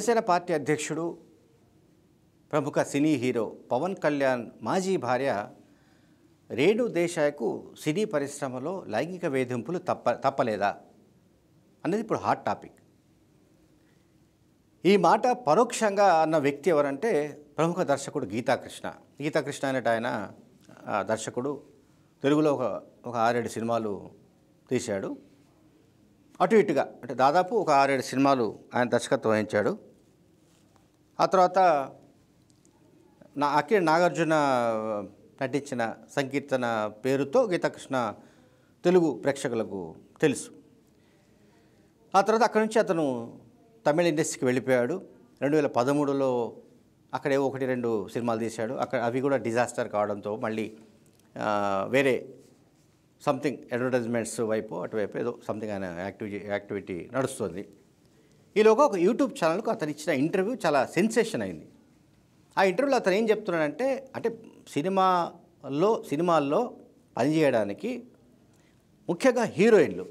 Janasena party అధ్యక్షుడు ప్రముఖ cine hero Pawan Kalyan మాజీ భార్య రేణు దేశాయ్కు సినీ పరిశ్రమలో లైంగిక వేధింపులు తప్ప తప్పలేదా అనేది ఇప్పుడు హాట్ టాపిక్ ఈ మాట పరోక్షంగా అన్న వ్యక్తి ఎవరంటే ప్రముఖ దర్శకుడు గీతాకృష్ణ గీతాకృష్ణ అనేటి ఆయన దర్శకుడు తెలుగులో ఒక ఒక ఆరేడు సినిమాలు తీశాడు అటు ఇటుగా అంటే దాదాపు ఒక ఆరేడు సినిమాలు ఆయన దర్శకత్వం వహించాడు ఆ తర్వాత నా అఖిల్ నాగార్జున నటించిన సంకీర్తన పేరుతో గీతాకృష్ణ తెలుగు ప్రేక్షకులకు తెలుసు ఆ తర్వాత అక్కడి నుంచి అతను తమిళ ఇండస్ట్రీకి వెళ్ళిపోయాడు రెండు వేల పదమూడులో అక్కడే ఒకటి రెండు సినిమాలు తీశాడు అక్కడ అవి కూడా డిజాస్టర్ కావడంతో మళ్ళీ వేరే సంథింగ్ అడ్వర్టైజ్మెంట్స్ వైపు అటువైపు ఏదో సంథింగ్ అనే యాక్టివిటీ యాక్టివిటీ నడుస్తుంది ఈలోగా ఒక యూట్యూబ్ ఛానల్కు అతను ఇచ్చిన ఇంటర్వ్యూ చాలా సెన్సేషన్ అయింది ఆ ఇంటర్వ్యూలో అతను ఏం చెప్తున్నాడంటే అంటే సినిమాలో సినిమాల్లో పనిచేయడానికి ముఖ్యంగా హీరోయిన్లు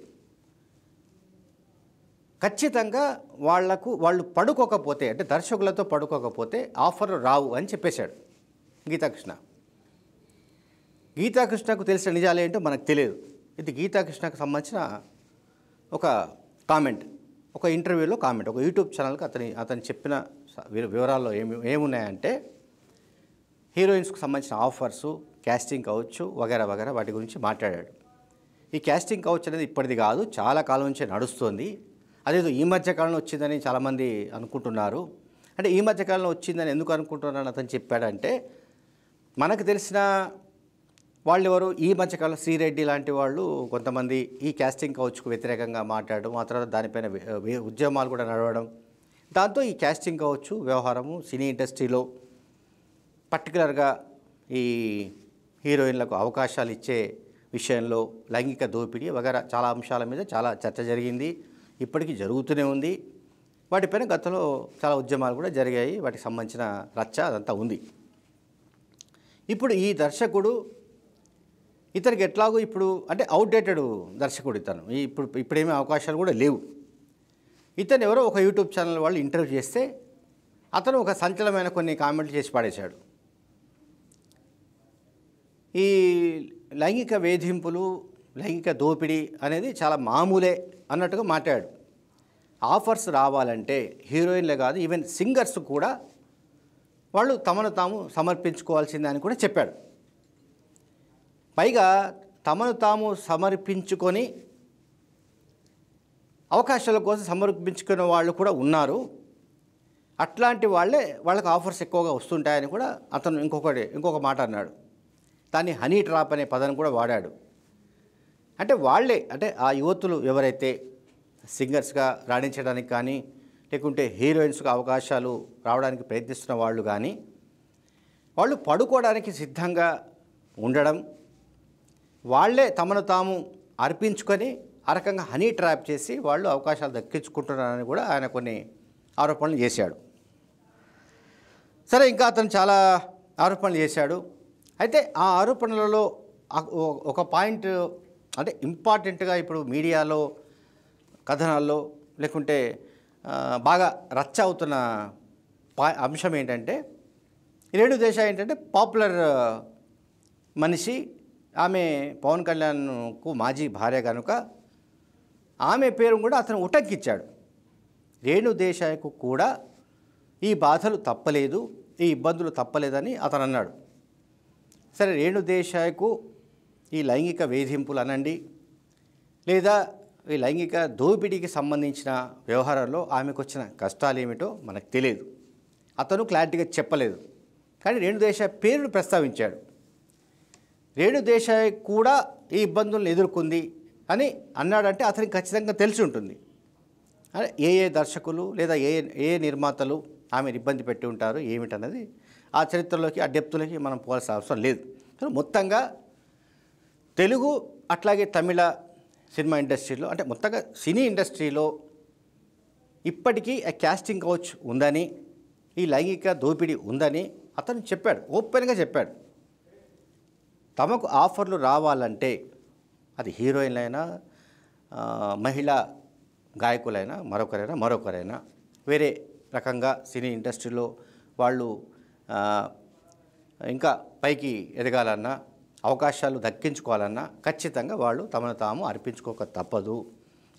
ఖచ్చితంగా వాళ్లకు వాళ్ళు పడుకోకపోతే అంటే దర్శకులతో పడుకోకపోతే ఆఫర్ రావు అని చెప్పేశాడు గీతాకృష్ణ గీతాకృష్ణకు తెలిసిన నిజాలు ఏంటో మనకు తెలియదు ఇది గీతాకృష్ణకు సంబంధించిన ఒక కామెంట్ ఒక ఇంటర్వ్యూలో కామెంట్ ఒక యూట్యూబ్ ఛానల్కి అతని అతను చెప్పిన వివరాల్లో ఏమి ఏమున్నాయంటే హీరోయిన్స్కు సంబంధించిన ఆఫర్స్ క్యాస్టింగ్ కావచ్చు వగేర వగేర వాటి గురించి మాట్లాడాడు ఈ క్యాస్టింగ్ కావచ్చు అనేది ఇప్పటిది కాదు చాలా కాలం నుంచే నడుస్తుంది అదేదో ఈ మధ్య కాలంలో వచ్చిందని చాలామంది అనుకుంటున్నారు అంటే ఈ మధ్య కాలంలో వచ్చిందని ఎందుకు అనుకుంటున్నాను అతను చెప్పాడంటే మనకు తెలిసిన వాళ్ళు ఎవరు ఈ మధ్యకాలం శ్రీరెడ్డి లాంటి వాళ్ళు కొంతమంది ఈ క్యాస్టింగ్ కౌచ్కు వ్యతిరేకంగా మాట్లాడడం ఆ తర్వాత దానిపైన ఉద్యమాలు కూడా నడవడం దాంతో ఈ క్యాస్టింగ్ కౌచ్ వ్యవహారము సినీ ఇండస్ట్రీలో పర్టికులర్గా ఈ హీరోయిన్లకు అవకాశాలు ఇచ్చే విషయంలో లైంగిక దోపిడీ వగైరా చాలా అంశాల మీద చాలా చర్చ జరిగింది ఇప్పటికీ జరుగుతూనే ఉంది వాటిపైన గతంలో చాలా ఉద్యమాలు కూడా జరిగాయి వాటికి సంబంధించిన రచ్చ అదంతా ఉంది ఇప్పుడు ఈ దర్శకుడు ఇతనికి ఎట్లాగో ఇప్పుడు అంటే అవుట్డేటెడ్ దర్శకుడు ఇతను ఇప్పుడు ఇప్పుడేమీ అవకాశాలు కూడా లేవు ఇతను ఎవరో ఒక యూట్యూబ్ ఛానల్ వాళ్ళు ఇంటర్వ్యూ చేస్తే అతను ఒక సంచలమైన కొన్ని కామెంట్లు చేసి పాడేశాడు ఈ లైంగిక వేధింపులు లైంగిక దోపిడీ అనేది చాలా మామూలే అన్నట్టుగా మాట్లాడు ఆఫర్స్ రావాలంటే హీరోయిన్లే కాదు ఈవెన్ సింగర్స్ కూడా వాళ్ళు తమను తాము సమర్పించుకోవాల్సిందే అని కూడా చెప్పాడు పైగా తమను తాము సమర్పించుకొని అవకాశాల కోసం సమర్పించుకునే వాళ్ళు కూడా ఉన్నారు అట్లాంటి వాళ్ళే వాళ్ళకి ఆఫర్స్ ఎక్కువగా వస్తుంటాయని కూడా అతను ఇంకొకటి ఇంకొక మాట అన్నాడు దాన్ని హనీ ట్రాప్ అనే పదాన్ని కూడా వాడాడు అంటే వాళ్ళే అంటే ఆ యువతులు ఎవరైతే సింగర్స్గా రాణించడానికి కానీ లేకుంటే హీరోయిన్స్గా అవకాశాలు రావడానికి ప్రయత్నిస్తున్న వాళ్ళు కానీ వాళ్ళు పడుకోవడానికి సిద్ధంగా ఉండడం వాళ్లే తమను తాము అర్పించుకొని ఆ రకంగా హనీ ట్రాప్ చేసి వాళ్ళు అవకాశాలు దక్కించుకుంటున్నారని కూడా ఆయన కొన్ని ఆరోపణలు చేశాడు సరే ఇంకా అతను చాలా ఆరోపణలు చేశాడు అయితే ఆ ఆరోపణలలో ఒక పాయింట్ అంటే ఇంపార్టెంట్గా ఇప్పుడు మీడియాలో కథనాల్లో లేకుంటే బాగా రచ్చ అవుతున్న పా అంశం ఏంటంటే రేణు దేశ ఏంటంటే పాపులర్ మనిషి ఆమె పవన్ కళ్యాణ్కు మాజీ భార్య కనుక ఆమె పేరు కూడా అతను ఉటంకిచ్చాడు రేణు దేశాయ్కు కూడా ఈ బాధలు తప్పలేదు ఈ ఇబ్బందులు తప్పలేదని అతను అన్నాడు సరే రేణు దేశాయ్కు ఈ లైంగిక వేధింపులు అనండి లేదా ఈ లైంగిక దోపిడీకి సంబంధించిన వ్యవహారాల్లో ఆమెకు వచ్చిన కష్టాలు ఏమిటో మనకు తెలియదు అతను క్లారిటీగా చెప్పలేదు కానీ రేణు దేశాయ్ పేరును ప్రస్తావించాడు రేణుదేశాయ్ కూడా ఈ ఇబ్బందులను ఎదుర్కొంది అని అన్నాడంటే అతనికి ఖచ్చితంగా తెలిసి ఉంటుంది ఏ ఏ దర్శకులు లేదా ఏ ఏ నిర్మాతలు ఆమెను ఇబ్బంది పెట్టి ఉంటారు ఏమిటన్నది ఆ చరిత్రలోకి ఆ డెప్తులకి మనం పోవాల్సిన అవసరం లేదు కానీ మొత్తంగా తెలుగు అట్లాగే తమిళ సినిమా ఇండస్ట్రీలో అంటే మొత్తంగా సినీ ఇండస్ట్రీలో ఇప్పటికీ ఆ క్యాస్టింగ్ కౌచ్ ఉందని ఈ లైంగిక దోపిడీ ఉందని అతను చెప్పాడు ఓపెన్గా చెప్పాడు తమకు ఆఫర్లు రావాలంటే అది హీరోయిన్లైనా మహిళా గాయకులైనా మరొకరైనా మరొకరైనా వేరే రకంగా సినీ ఇండస్ట్రీలో వాళ్ళు ఇంకా పైకి ఎదగాలన్నా అవకాశాలు దక్కించుకోవాలన్నా ఖచ్చితంగా వాళ్ళు తమను తాము అర్పించుకోక తప్పదు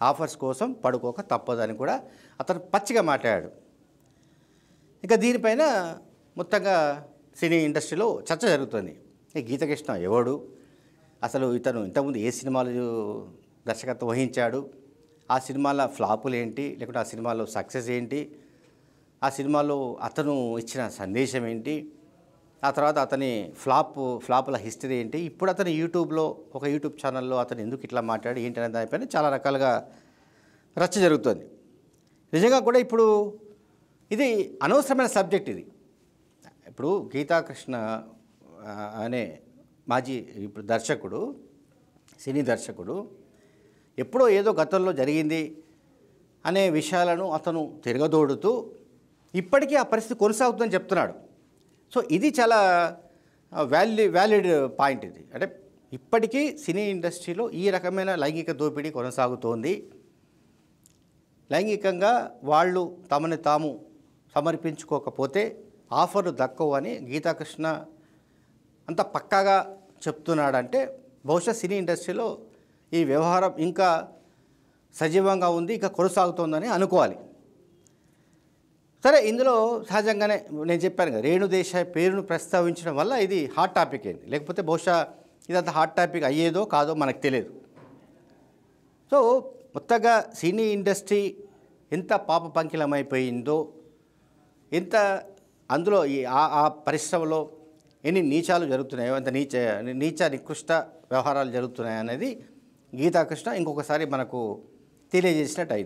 ఆఫర్స్ కోసం పడుకోక తప్పదు అని కూడా అతను పచ్చిగా మాట్లాడాడు ఇంకా దీనిపైన మొత్తంగా సినీ ఇండస్ట్రీలో చర్చ జరుగుతుంది గీతకృష్ణ ఎవడు అసలు ఇతను ఇంతకుముందు ఏ సినిమాలు దర్శకత్వం వహించాడు ఆ సినిమాల ఫ్లాపులు ఏంటి లేకుంటే ఆ సినిమాలో సక్సెస్ ఏంటి ఆ సినిమాలో అతను ఇచ్చిన సందేశం ఏంటి ఆ తర్వాత అతని ఫ్లాప్ ఫ్లాపుల హిస్టరీ ఏంటి ఇప్పుడు అతను యూట్యూబ్లో ఒక యూట్యూబ్ ఛానల్లో అతను ఎందుకు ఇట్లా మాట్లాడి ఏంటి అనే దానిపైన చాలా రకాలుగా రచ్చ జరుగుతుంది నిజంగా కూడా ఇప్పుడు ఇది అనవసరమైన సబ్జెక్ట్ ఇది ఇప్పుడు గీతాకృష్ణ అనే మాజీ ఇప్పుడు దర్శకుడు సినీ దర్శకుడు ఎప్పుడో ఏదో గతంలో జరిగింది అనే విషయాలను అతను తిరగదోడుతూ ఇప్పటికీ ఆ పరిస్థితి కొనసాగుతుందని చెప్తున్నాడు సో ఇది చాలా వ్యాల్యూ వ్యాలిడ్ పాయింట్ ఇది అంటే ఇప్పటికీ సినీ ఇండస్ట్రీలో ఈ రకమైన లైంగిక దోపిడీ కొనసాగుతోంది లైంగికంగా వాళ్ళు తమని తాము సమర్పించుకోకపోతే ఆఫర్లు దక్కవు అని గీతాకృష్ణ అంత పక్కాగా చెప్తున్నాడంటే బహుశా సినీ ఇండస్ట్రీలో ఈ వ్యవహారం ఇంకా సజీవంగా ఉంది ఇంకా కొనసాగుతోందని అనుకోవాలి సరే ఇందులో సహజంగానే నేను చెప్పాను కదా రేణుదేశాయ్ పేరును ప్రస్తావించడం వల్ల ఇది హాట్ టాపిక్ అయింది లేకపోతే బహుశా ఇదంత హాట్ టాపిక్ అయ్యేదో కాదో మనకు తెలియదు సో మొత్తంగా సినీ ఇండస్ట్రీ ఎంత పాప పంకిలమైపోయిందో ఎంత అందులో ఈ ఆ పరిశ్రమలో ఎన్ని నీచాలు జరుగుతున్నాయో అంత నీచ నీచ నికృష్ట వ్యవహారాలు జరుగుతున్నాయి అనేది గీతాకృష్ణ ఇంకొకసారి మనకు తెలియజేసినట్టు